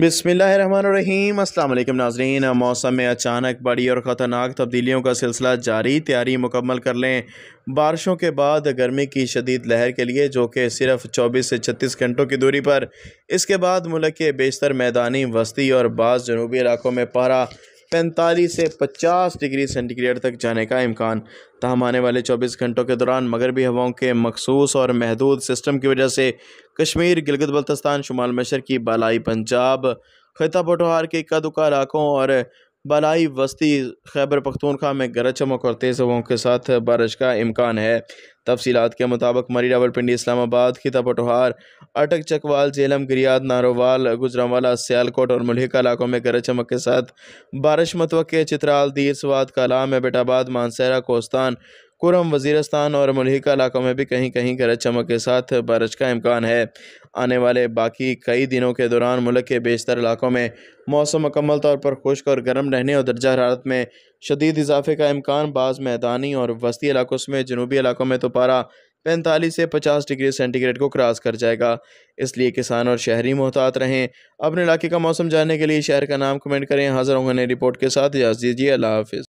बिसमीम अल्लाम नाजरीन मौसम में अचानक बड़ी और ख़तरनाक तब्दीलियों का सिलसिला जारी तैयारी मुकम्मल कर लें बारिशों के बाद गर्मी की शदीद लहर के लिए जो कि सिर्फ 24 से 36 घंटों की दूरी पर इसके बाद मुल्क के बेशतर मैदानी वस्ती और बाज़ जनूबी इलाकों में पारा पैंतालीस से पचास डिग्री सेंटीग्रेड तक जाने का इम्कान तहम आने वाले चौबीस घंटों के दौरान मगरबी हवाओं के मखसूस और महदूद सिस्टम की वजह से कश्मीर गिलगत बल्तिस्तान शुमाल मशर की बालाई पंजाब खिता पटोहार के कदुका इलाकों और बालाई वस्ती खैबर पखतूनखा में गरज चमक और तेज़ हवाओं के साथ बारिश का इम्कान है तफसीत के मुताबिक मरी रावलपिंडी इस्लामाबाद खिता पटोहार अटक चकवाल झेलम गिरियात नारोवाल गुजरावाला सियालकोट और मल्हिका इलाकों में गरज चमक के साथ बारिश मतवक़ चित्राल दीर स्वाद कलाम एबटाबाद मानसहरा कोस्तान कुरम वजीरस्तान और मलिका इलाकों में भी कहीं कहीं गरज चमक के साथ बारिश का इम्कान है आने वाले बाकी कई दिनों के दौरान मुल्क के बेशतर इलाकों में मौसम मकम्मल तौर पर खुश्क और गर्म रहने और दर्जा हरारत में शदीद इजाफे का इम्कान बाज़ मैदानी और वस्ती इलाकों समेत जनूबी इलाकों में तो पारा पैंतालीस से पचास डिग्री सेंटीग्रेड को क्रॉस कर जाएगा इसलिए किसान और शहरी मोहतात रहें अपने इलाके का मौसम जानने के लिए शहर का नाम कमेंट करें हाजिर होंगे रिपोर्ट के साथ इजाज़ दीजिए अल्लाह हाफिज़